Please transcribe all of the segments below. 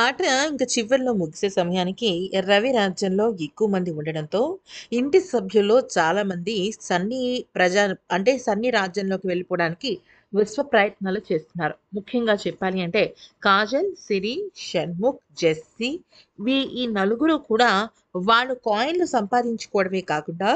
ఆట ఇంకా చివరిలో ముగిసే సమయానికి రవి రాజ్యంలో ఎక్కువ మంది ఉండడంతో ఇంటి సభ్యుల్లో చాలామంది సన్ని ప్రజా అంటే సన్ని రాజ్యంలోకి వెళ్ళిపోవడానికి విశ్వ ప్రయత్నాలు చేస్తున్నారు ముఖ్యంగా చెప్పాలి అంటే కాజల్ సిరి షణ్ముఖ్ జెస్సి వీ ఈ నలుగురు కూడా వాళ్ళు కాయిన్లు సంపాదించుకోవడమే కాకుండా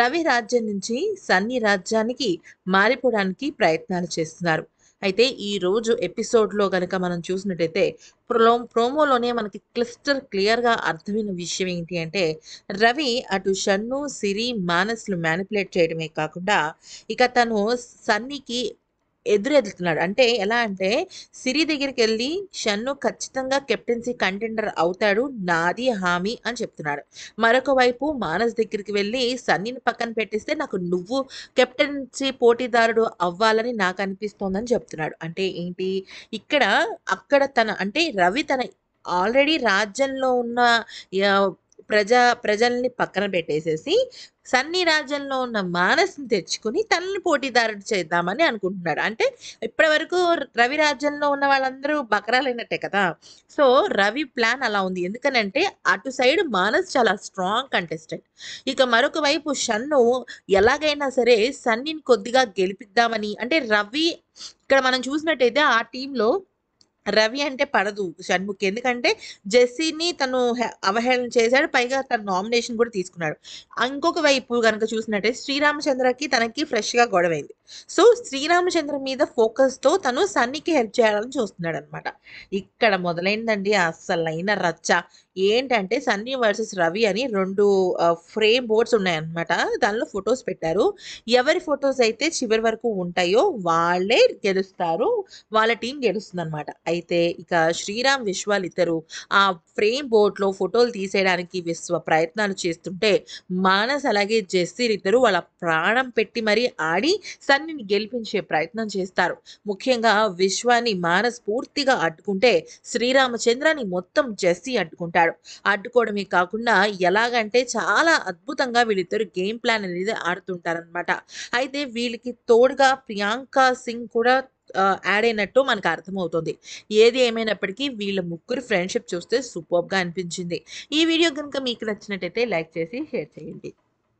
రవి రాజ్యం నుంచి సన్ని రాజ్యానికి మారిపోవడానికి ప్రయత్నాలు చేస్తున్నారు అయితే ఈ రోజు ఎపిసోడ్ లో గనక మనం చూసినట్టయితే ప్రో ప్రోమోలోనే మనకి క్లిస్టర్ క్లియర్ గా అర్థమైన విషయం ఏంటి అంటే రవి అటు షన్ను సిరి మానస్లు మ్యానిపులేట్ చేయడమే కాకుండా ఇక తను సన్నీకి ఎదురెదుతున్నాడు అంటే ఎలా అంటే సిరి దగ్గరికి వెళ్ళి షన్ను ఖచ్చితంగా కెప్టెన్సీ కంటెండర్ అవుతాడు నాది హామీ అని చెప్తున్నాడు మరొక వైపు మానస్ దగ్గరికి వెళ్ళి సన్నిని పక్కన పెట్టిస్తే నాకు నువ్వు కెప్టెన్సీ పోటీదారుడు అవ్వాలని నాకు అనిపిస్తోందని చెప్తున్నాడు అంటే ఏంటి ఇక్కడ అక్కడ తన అంటే రవి తన ఆల్రెడీ రాజ్యంలో ఉన్న ప్రజా ప్రజల్ని పక్కన పెట్టేసేసి సన్ని రాజ్యంలో ఉన్న మానస్ని తెచ్చుకుని తనని పోటీదారుడు చేద్దామని అనుకుంటున్నాడు అంటే ఇప్పటి వరకు రవి రాజ్యంలో ఉన్న వాళ్ళందరూ బకరాలైనట్టే కదా సో రవి ప్లాన్ అలా ఉంది ఎందుకనంటే అటు సైడ్ మానస్ చాలా స్ట్రాంగ్ కంటెస్టెంట్ ఇక మరొక వైపు షన్ను ఎలాగైనా సరే సన్నిని కొద్దిగా గెలిపిద్దామని అంటే రవి ఇక్కడ మనం చూసినట్టయితే ఆ టీంలో రవి అంటే పడదు షణ్ముఖ్ ఎందుకంటే జెస్సీని తను అవహేళన చేశాడు పైగా తన నామినేషన్ కూడా తీసుకున్నాడు ఇంకొక వైపు కనుక చూసినట్టే శ్రీరామచంద్రకి తనకి ఫ్రెష్గా గొడవైంది సో శ్రీరామచంద్ర మీద ఫోకస్తో తను సన్నీకి హెల్ప్ చేయాలని చూస్తున్నాడు అనమాట ఇక్కడ మొదలైందండి అసలైన రచ్చ ఏంటంటే సన్నీ వర్సెస్ రవి అని రెండు ఫ్రేమ్ బోర్డ్స్ ఉన్నాయన్నమాట దానిలో ఫొటోస్ పెట్టారు ఎవరి ఫొటోస్ అయితే చివరి వరకు ఉంటాయో వాళ్ళే గెలుస్తారు వాళ్ళ టీం గెలుస్తుంది అనమాట అయితే ఇక శ్రీరామ్ విశ్వాల్ ఇద్దరు ఆ ఫ్రేమ్ బోర్డ్లో ఫోటోలు తీసేయడానికి విశ్వ ప్రయత్నాలు చేస్తుంటే మానస్ అలాగే జస్సీర్ ఇద్దరు వాళ్ళ ప్రాణం పెట్టి మరీ ఆడి సన్నిని గెలిపించే ప్రయత్నం చేస్తారు ముఖ్యంగా విశ్వాన్ని మానస్ పూర్తిగా అడ్డుకుంటే శ్రీరామచంద్రాన్ని మొత్తం జస్సీ అడ్డుకుంటారు అంటాడు అడ్డుకోవడమే కాకుండా ఎలాగంటే చాలా అద్భుతంగా వీళ్ళిద్దరు గేమ్ ప్లాన్ అనేది ఆడుతుంటారనమాట అయితే వీళ్ళకి తోడుగా ప్రియాంక సింగ్ కూడా యాడ్ అయినట్టు మనకు అర్థమవుతుంది ఏది ఏమైనప్పటికీ వీళ్ళ ముగ్గురు ఫ్రెండ్షిప్ చూస్తే సూపర్గా అనిపించింది ఈ వీడియో కనుక మీకు నచ్చినట్టయితే లైక్ చేసి షేర్ చేయండి